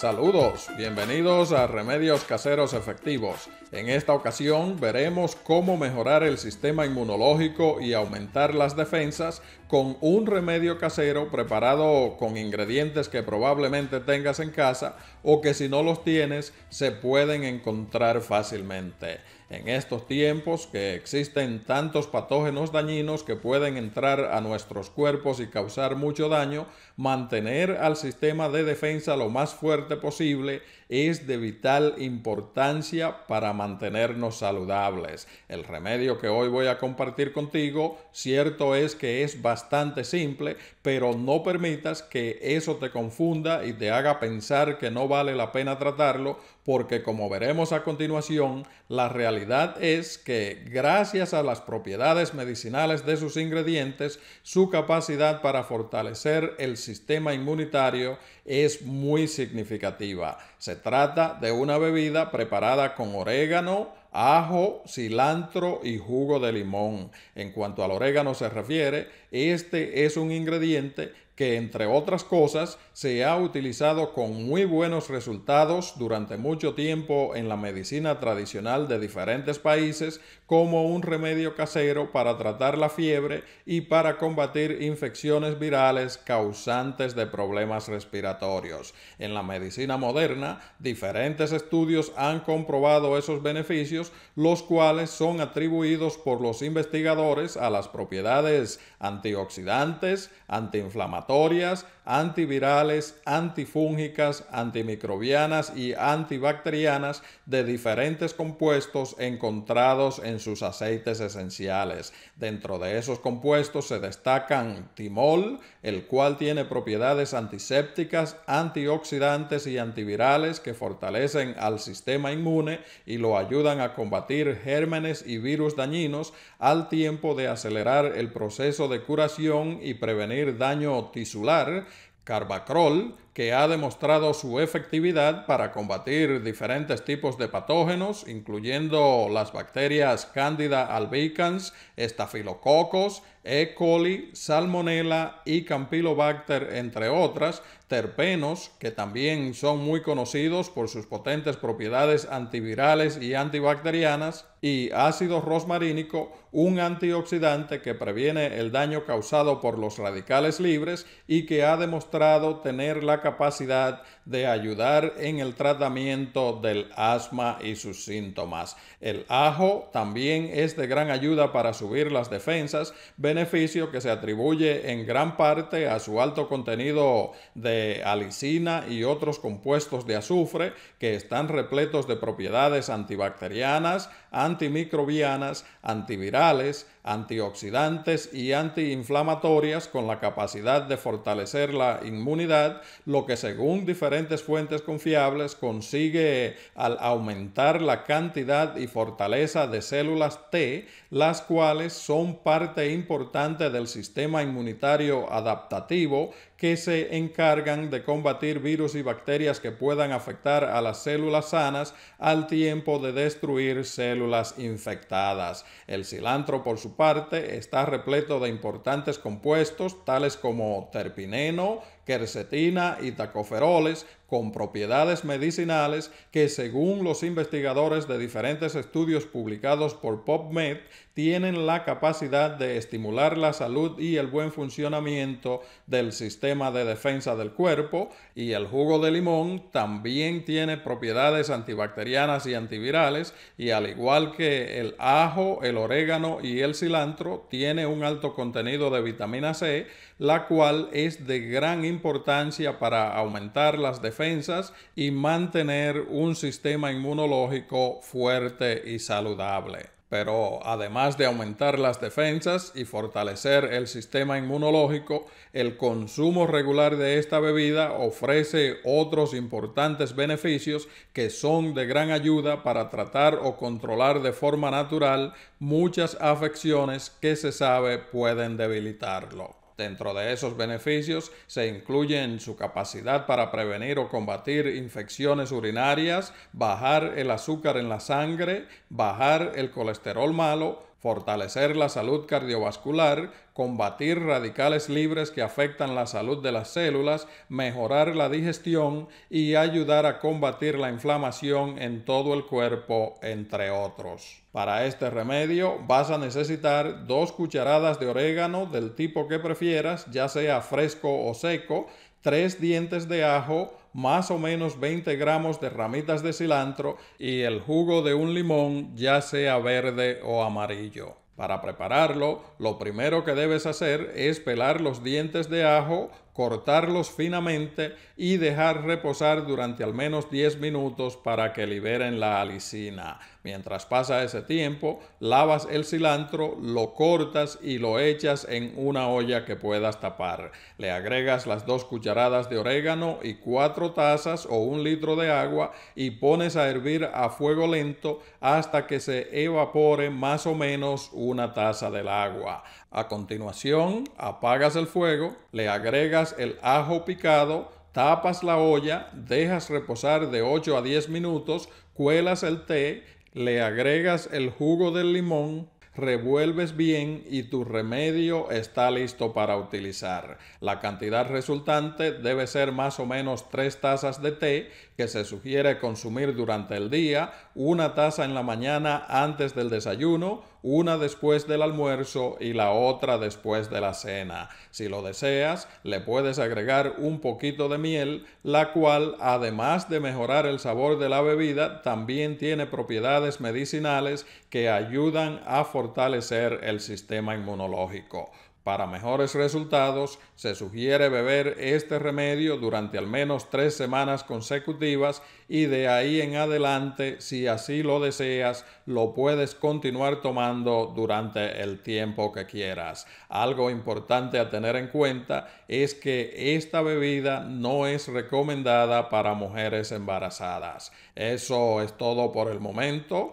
Saludos, bienvenidos a Remedios Caseros Efectivos. En esta ocasión veremos cómo mejorar el sistema inmunológico y aumentar las defensas con un remedio casero preparado con ingredientes que probablemente tengas en casa o que si no los tienes se pueden encontrar fácilmente en estos tiempos que existen tantos patógenos dañinos que pueden entrar a nuestros cuerpos y causar mucho daño, mantener al sistema de defensa lo más fuerte posible es de vital importancia para mantenernos saludables. El remedio que hoy voy a compartir contigo, cierto es que es bastante simple, pero no permitas que eso te confunda y te haga pensar que no vale la pena tratarlo, porque como veremos a continuación, la realidad es que, gracias a las propiedades medicinales de sus ingredientes, su capacidad para fortalecer el sistema inmunitario es muy significativa. Se trata de una bebida preparada con orégano, ajo, cilantro y jugo de limón. En cuanto al orégano se refiere, este es un ingrediente que entre otras cosas se ha utilizado con muy buenos resultados durante mucho tiempo en la medicina tradicional de diferentes países como un remedio casero para tratar la fiebre y para combatir infecciones virales causantes de problemas respiratorios. En la medicina moderna, diferentes estudios han comprobado esos beneficios, los cuales son atribuidos por los investigadores a las propiedades antioxidantes, antiinflamatorias, antivirales, antifúngicas, antimicrobianas y antibacterianas de diferentes compuestos encontrados en sus aceites esenciales. Dentro de esos compuestos se destacan timol, el cual tiene propiedades antisépticas, antioxidantes y antivirales que fortalecen al sistema inmune y lo ayudan a combatir gérmenes y virus dañinos al tiempo de acelerar el proceso de curación y prevenir daño isular, Carbacrol, que ha demostrado su efectividad para combatir diferentes tipos de patógenos, incluyendo las bacterias Candida albicans, estafilococos, E. coli, Salmonella y Campylobacter, entre otras, terpenos que también son muy conocidos por sus potentes propiedades antivirales y antibacterianas, y ácido rosmarínico, un antioxidante que previene el daño causado por los radicales libres y que ha demostrado tener la capacidad de ayudar en el tratamiento del asma y sus síntomas. El ajo también es de gran ayuda para subir las defensas, beneficio que se atribuye en gran parte a su alto contenido de alicina y otros compuestos de azufre que están repletos de propiedades antibacterianas, antimicrobianas, antivirales, antioxidantes y antiinflamatorias con la capacidad de fortalecer la inmunidad, lo que según diferentes fuentes confiables consigue al aumentar la cantidad y fortaleza de células T, las cuales son parte importante del sistema inmunitario adaptativo que se encargan de combatir virus y bacterias que puedan afectar a las células sanas al tiempo de destruir células infectadas. El cilantro, por su parte, está repleto de importantes compuestos tales como terpineno, quercetina y tacoferoles con propiedades medicinales que según los investigadores de diferentes estudios publicados por PubMed tienen la capacidad de estimular la salud y el buen funcionamiento del sistema de defensa del cuerpo y el jugo de limón también tiene propiedades antibacterianas y antivirales y al igual que el ajo, el orégano y el cilantro tiene un alto contenido de vitamina C, la cual es de gran importancia para aumentar las defensas y mantener un sistema inmunológico fuerte y saludable. Pero además de aumentar las defensas y fortalecer el sistema inmunológico, el consumo regular de esta bebida ofrece otros importantes beneficios que son de gran ayuda para tratar o controlar de forma natural muchas afecciones que se sabe pueden debilitarlo. Dentro de esos beneficios se incluyen su capacidad para prevenir o combatir infecciones urinarias, bajar el azúcar en la sangre, bajar el colesterol malo, fortalecer la salud cardiovascular, combatir radicales libres que afectan la salud de las células, mejorar la digestión y ayudar a combatir la inflamación en todo el cuerpo, entre otros. Para este remedio vas a necesitar dos cucharadas de orégano del tipo que prefieras, ya sea fresco o seco, tres dientes de ajo, más o menos 20 gramos de ramitas de cilantro y el jugo de un limón, ya sea verde o amarillo. Para prepararlo, lo primero que debes hacer es pelar los dientes de ajo, cortarlos finamente y dejar reposar durante al menos 10 minutos para que liberen la alicina. Mientras pasa ese tiempo, lavas el cilantro, lo cortas y lo echas en una olla que puedas tapar. Le agregas las dos cucharadas de orégano y cuatro tazas o un litro de agua y pones a hervir a fuego lento hasta que se evapore más o menos una taza del agua. A continuación, apagas el fuego, le agregas el ajo picado, tapas la olla, dejas reposar de 8 a 10 minutos, cuelas el té, le agregas el jugo del limón, revuelves bien y tu remedio está listo para utilizar. La cantidad resultante debe ser más o menos 3 tazas de té que se sugiere consumir durante el día, una taza en la mañana antes del desayuno, una después del almuerzo y la otra después de la cena. Si lo deseas, le puedes agregar un poquito de miel, la cual, además de mejorar el sabor de la bebida, también tiene propiedades medicinales que ayudan a fortalecer el sistema inmunológico. Para mejores resultados, se sugiere beber este remedio durante al menos tres semanas consecutivas y de ahí en adelante, si así lo deseas, lo puedes continuar tomando durante el tiempo que quieras. Algo importante a tener en cuenta es que esta bebida no es recomendada para mujeres embarazadas. Eso es todo por el momento.